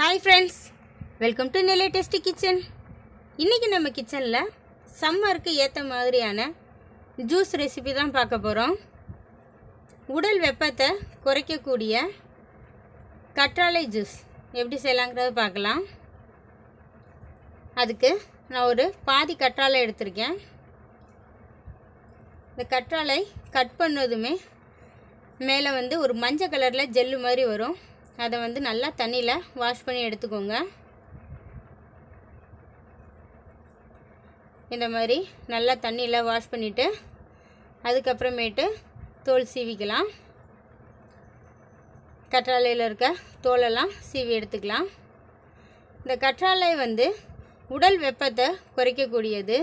hi friends welcome to Nellai tasty kitchen இன்றைக்கி நம்ம கிச்சனில் சம்மருக்கு ஏற்ற மாதிரியான ஜூஸ் ரெசிபி தான் பார்க்க போகிறோம் உடல் வெப்பத்தை குறைக்கக்கூடிய கற்றாழை ஜூஸ் எப்படி செய்யலாங்கிறத பார்க்கலாம் அதுக்கு நான் ஒரு பாதி கற்றாழை எடுத்திருக்கேன் இந்த கற்றாழை கட் பண்ணதுமே மேலே வந்து ஒரு மஞ்சள் கலரில் ஜெல்லு மாதிரி வரும் அதை வந்து நல்லா தண்ணியில் வாஷ் பண்ணி எடுத்துக்கோங்க இந்த மாதிரி நல்லா தண்ணியில் வாஷ் பண்ணிவிட்டு அதுக்கப்புறமேட்டு தோல் சீவிக்கலாம் கற்றாழையில் இருக்க தோலெல்லாம் சீவி எடுத்துக்கலாம் இந்த கற்றாழை வந்து உடல் வெப்பத்தை குறைக்கக்கூடியது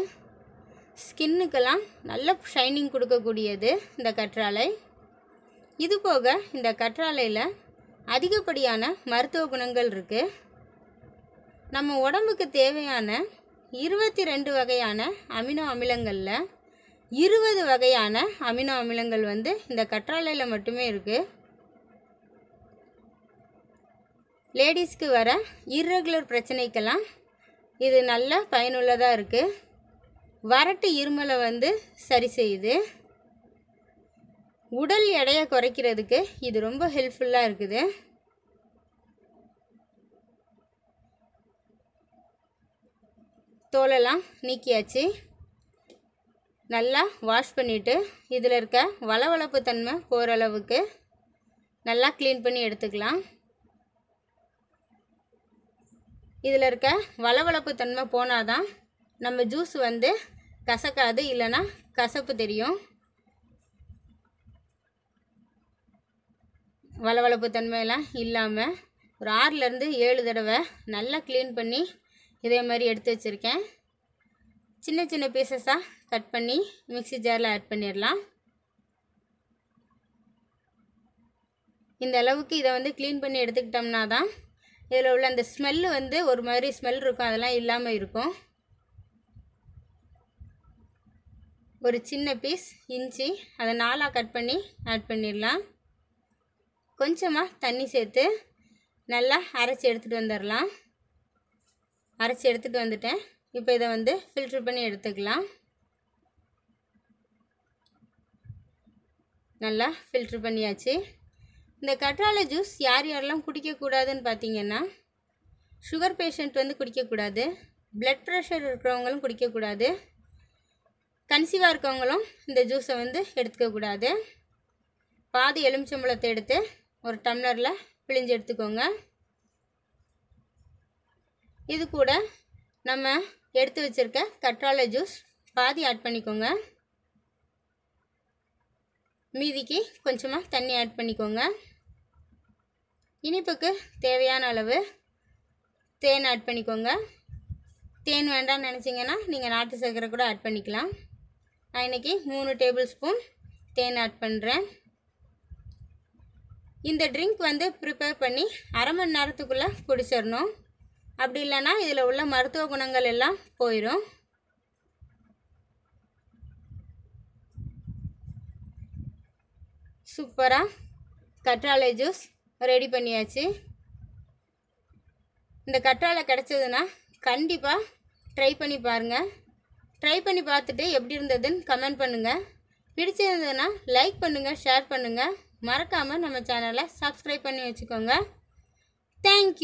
ஸ்கின்னுக்கெல்லாம் நல்ல ஷைனிங் கொடுக்கக்கூடியது இந்த கற்றாழை இது போக இந்த கற்றாழையில் அதிகப்படியான மருத்துவ குணங்கள் இருக்குது நம்ம உடம்புக்கு தேவையான இருபத்தி ரெண்டு வகையான அமினோ அமிலங்களில் இருபது வகையான அமினோ அமிலங்கள் வந்து இந்த கற்றாழையில் மட்டுமே இருக்குது லேடிஸ்க்கு வர இர்ரெகுலர் பிரச்சனைக்கெல்லாம் இது நல்ல பயனுள்ளதாக இருக்குது வறட்டு இருமலை வந்து சரி செய்யுது உடல் எடையை குறைக்கிறதுக்கு இது ரொம்ப ஹெல்ப்ஃபுல்லாக இருக்குது தோலெல்லாம் நீக்கியாச்சு நல்லா வாஷ் பண்ணிவிட்டு இதில் இருக்க வளவளப்பு தன்மை போகிற அளவுக்கு நல்லா க்ளீன் பண்ணி எடுத்துக்கலாம் இதில் இருக்க வளவளப்பு தன்மை போனால் தான் நம்ம ஜூஸ் வந்து கசக்காது இல்லைன்னா கசப்பு தெரியும் வளவளப்பு தன்மையெல்லாம் இல்லாமல் ஒரு ஆறுலேருந்து ஏழு தடவை நல்லா க்ளீன் பண்ணி இதே மாதிரி எடுத்து வச்சுருக்கேன் சின்ன சின்ன பீசஸாக கட் பண்ணி மிக்சி ஜாரில் ஆட் பண்ணிடலாம் இந்த அளவுக்கு இதை வந்து க்ளீன் பண்ணி எடுத்துக்கிட்டோம்னா தான் இதில் உள்ள அந்த ஸ்மெல்லு வந்து ஒரு மாதிரி ஸ்மெல் இருக்கும் அதெல்லாம் இல்லாமல் இருக்கும் ஒரு சின்ன பீஸ் இஞ்சி அதை நாலாக கட் பண்ணி ஆட் பண்ணிடலாம் கொஞ்சமாக தண்ணி சேர்த்து நல்லா அரைச்சி எடுத்துகிட்டு வந்துடலாம் அரைச்சி எடுத்துகிட்டு வந்துட்டேன் இப்போ இதை வந்து ஃபில்ட்ரு பண்ணி எடுத்துக்கலாம் நல்லா ஃபில்ட்ரு பண்ணியாச்சு இந்த கற்றாழை ஜூஸ் யார் யாரெல்லாம் குடிக்கக்கூடாதுன்னு பார்த்தீங்கன்னா சுகர் பேஷண்ட் வந்து குடிக்கக்கூடாது பிளட் ப்ரெஷர் இருக்கிறவங்களும் குடிக்கக்கூடாது கன்சீவாக இருக்கவங்களும் இந்த ஜூஸை வந்து எடுத்துக்கக்கூடாது பாதி எலுமிச்சம்பழத்தை எடுத்து ஒரு டம்ளரில் பிழிஞ்சு எடுத்துக்கோங்க இது கூட நம்ம எடுத்து வச்சுருக்க கற்றாழை ஜூஸ் பாதி ஆட் பண்ணிக்கோங்க மீதிக்கு கொஞ்சமாக தண்ணி ஆட் பண்ணிக்கோங்க இனிப்புக்கு தேவையான அளவு தேன் ஆட் பண்ணிக்கோங்க தேன் வேண்டாம்னு நினச்சிங்கன்னா நீங்கள் நாட்டு சர்க்கரை கூட ஆட் பண்ணிக்கலாம் நான் இன்றைக்கி மூணு டேபிள் ஸ்பூன் தேன் ஆட் பண்ணுறேன் இந்த ட்ரிங்க் வந்து ப்ரிப்பேர் பண்ணி அரை மணி நேரத்துக்குள்ளே குடிச்சிடணும் அப்படி இல்லைன்னா இதில் உள்ள மருத்துவ குணங்கள் எல்லாம் போயிடும் சூப்பராக கற்றாழை ஜூஸ் ரெடி பண்ணியாச்சு இந்த கற்றாழை கிடச்சதுன்னா கண்டிப்பாக ட்ரை பண்ணி பாருங்கள் ட்ரை பண்ணி பார்த்துட்டு எப்படி இருந்ததுன்னு கமெண்ட் பண்ணுங்கள் பிடிச்சிருந்ததுன்னா லைக் பண்ணுங்கள் ஷேர் பண்ணுங்கள் மறக்காமல் நம்ம சேனலை சப்ஸ்கிரைப் பண்ணி வச்சுக்கோங்க தேங்க்யூ